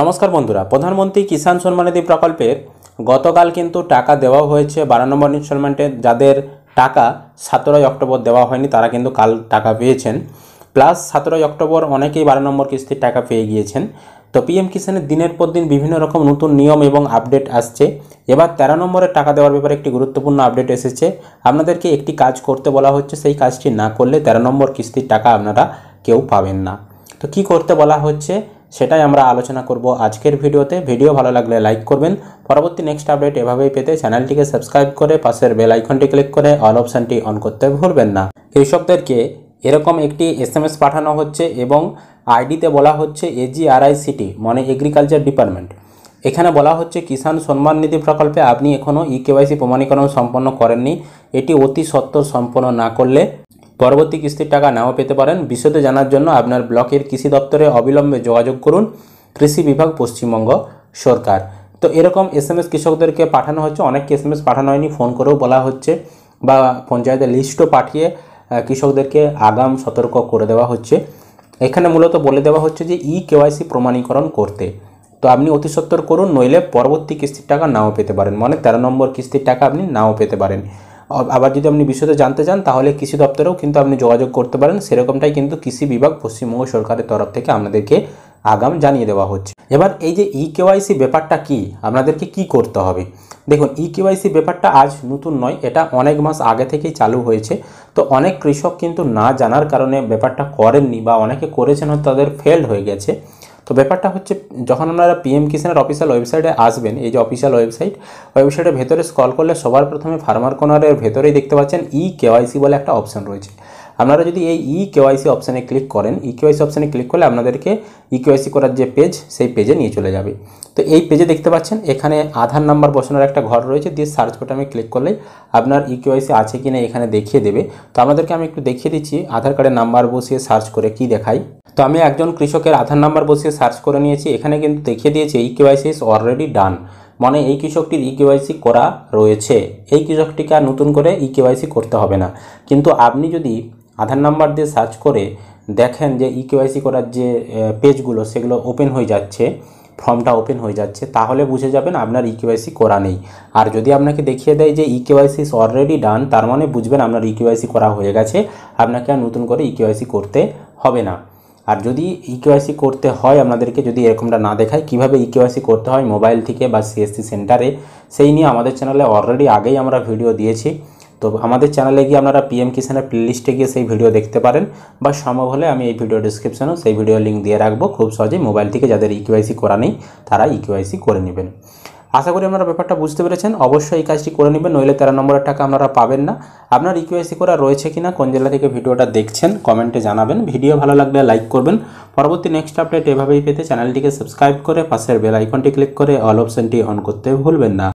নমস্কার বন্ধুরা প্রধানমন্ত্রী কিষাণ সম্মানিধি প্রকল্পের গতকাল কিন্তু টাকা দেওয়া হয়েছে বারো নম্বর ইনস্টলমেন্টে যাদের টাকা সতেরোই অক্টোবর দেওয়া হয়নি তারা কিন্তু কাল টাকা পেয়েছেন প্লাস সতেরোই অক্টোবর অনেকেই বারো নম্বর কিস্তির টাকা পেয়ে গিয়েছেন তো পিএম কিষাণের দিনের পর দিন বিভিন্ন রকম নতুন নিয়ম এবং আপডেট আসছে এবার তেরো নম্বরের টাকা দেওয়ার ব্যাপারে একটি গুরুত্বপূর্ণ আপডেট এসেছে আপনাদেরকে একটি কাজ করতে বলা হচ্ছে সেই কাজটি না করলে তেরো নম্বর কিস্তির টাকা আপনারা কেউ পাবেন না তো কি করতে বলা হচ্ছে সেটাই আমরা আলোচনা করব আজকের ভিডিওতে ভিডিও ভালো লাগলে লাইক করবেন পরবর্তী নেক্সট আপডেট এভাবেই পেতে চ্যানেলটিকে সাবস্ক্রাইব করে পাশের বেল আইকনটি ক্লিক করে অল অপশানটি অন করতে ভুলবেন না কৃষকদেরকে এরকম একটি এসএমএস পাঠানো হচ্ছে এবং আইডিতে বলা হচ্ছে এজিআরআইসিটি মানে এগ্রিকালচার ডিপার্টমেন্ট এখানে বলা হচ্ছে কিষাণ সম্মান নিধি প্রকল্পে আপনি এখনও ই e কেওয়াইসি প্রমাণীকরণ সম্পন্ন করেননি এটি অতি সত্বর সম্পন্ন না করলে পরবর্তী কিস্তির টাকা নাও পেতে পারেন বিশদে জানার জন্য আপনার ব্লকের কৃষি দপ্তরে অবিলম্বে যোগাযোগ করুন কৃষি বিভাগ পশ্চিমবঙ্গ সরকার তো এরকম এস এম এস কৃষকদেরকে পাঠানো হচ্ছে অনেককে এস এম এস পাঠানো হয়নি ফোন করেও বলা হচ্ছে বা পঞ্চায়েতের লিস্টও পাঠিয়ে কৃষকদেরকে আগাম সতর্ক করে দেওয়া হচ্ছে এখানে মূলত বলে দেওয়া হচ্ছে যে ই কেওয়াইসি প্রমাণীকরণ করতে তো আপনি অতি সত্তর করুন নইলে পরবর্তী কিস্তির টাকা নাও পেতে পারেন মানে তেরো নম্বর কিস্তির টাকা আপনি নাও পেতে পারেন আবার যদি আপনি বিষয়টা জানতে চান তাহলে কৃষি দপ্তরেও কিন্তু আপনি যোগাযোগ করতে পারেন সেরকমটাই কিন্তু কৃষি বিভাগ পশ্চিমবঙ্গ সরকারের তরফ থেকে আপনাদেরকে আগাম জানিয়ে দেওয়া হচ্ছে এবার এই যে ই e কেওয়াইসি ব্যাপারটা কি আপনাদেরকে কি করতে হবে দেখুন ই e কেওয়াইসি ব্যাপারটা আজ নতুন নয় এটা অনেক মাস আগে থেকেই চালু হয়েছে তো অনেক কৃষক কিন্তু না জানার কারণে ব্যাপারটা করেননি বা অনেকে করেছেন তাদের ফেল হয়ে গেছে তো ব্যাপারটা হচ্ছে যখন আপনারা পিএম কিষানের অফিসিয়াল ওয়েবসাইটে আসবেন এই যে অফিসিয়াল ওয়েবসাইট ওয়েবসাইটের ভেতরে স্কল করলে সবার প্রথমে ফার্মার কর্নারের ভেতরেই দেখতে পাচ্ছেন ই e কেওয়াইসি বলে একটা অপশন রয়েছে আপনারা যদি এই ই কেওয়াইসি অপশানে ক্লিক করেন ই কেওয়াইসি অপশানে ক্লিক করলে আপনাদেরকে ই e কেওয়াইসি করার যে পেজ সেই পেজে নিয়ে চলে যাবে তো এই পেজে দেখতে পাচ্ছেন এখানে আধার নাম্বার বসানোর একটা ঘর রয়েছে দিয়ে সার্চ আমি ক্লিক করলেই আপনার ই e কেওয়াইসি আছে কি না এখানে দেখিয়ে দেবে তো আমাদেরকে আমি একটু দেখিয়ে দিচ্ছি আধার কার্ডের নাম্বার বসিয়ে সার্চ করে কি দেখাই তো আমি একজন কৃষকের আধার নাম্বার বসিয়ে সার্চ করে নিয়েছি এখানে কিন্তু দেখিয়ে দিয়েছে e KYC is already done মানে এই কৃষকটির ই e কেওয়াইসি করা রয়েছে এই কৃষকটিকে আর নতুন করে ই কেওয়াইসি করতে হবে না কিন্তু আপনি যদি আধার নাম্বার দিয়ে সার্চ করে দেখেন যে ইকেওয়াইসি e করার যে পেজগুলো সেগুলো ওপেন হয়ে যাচ্ছে ফর্মটা ওপেন হয়ে যাচ্ছে তাহলে বুঝে যাবেন আপনার ইকেওয়াইসি e করা নেই আর যদি আপনাকে দেখিয়ে দেয় যে ইকেওয়াইসি ইস অলরেডি ডান তার মানে বুঝবেন আপনার ইকেওয়াইসি e করা হয়ে গেছে আপনাকে আর নতুন করে ইকেওয়াইসি করতে হবে না আর যদি ইকেওয়াইসি করতে হয় আপনাদেরকে যদি এরকমটা না দেখায় কিভাবে ইকেওয়াইসি করতে হয় মোবাইল থেকে বা সিএসসি সেন্টারে সেই নিয়ে আমাদের চ্যানেলে অলরেডি আগেই আমরা ভিডিও দিয়েছি তো আমাদের চ্যানেলে গিয়ে আপনারা পিএম কিষানের প্লেলিস্টে গিয়ে সেই ভিডিও দেখতে পারেন বা সম্ভব হলে আমি এই ভিডিও ডিসক্রিপশনেও সেই ভিডিও লিঙ্ক দিয়ে রাখবো খুব সহজেই মোবাইল থেকে যাদের ইকিউআইসি e করা নেই তারা ইকিউআইসি e করে নেবেন আশা করি আপনারা ব্যাপারটা বুঝতে পেরেছেন অবশ্যই এই কাজটি করে নেবেন নইলে তেরো নম্বরের টাকা আপনারা পাবেন না আপনার ইকিউআইসি e করা রয়েছে কিনা কোন জেলা থেকে ভিডিওটা দেখছেন কমেন্টে জানাবেন ভিডিও ভালো লাগলে লাইক করবেন পরবর্তী নেক্সট আপডেট এভাবেই পেতে চ্যানেলটিকে সাবস্ক্রাইব করে পাশের বেল আইকনটি ক্লিক করে অল অপশানটি অন করতে ভুলবেন না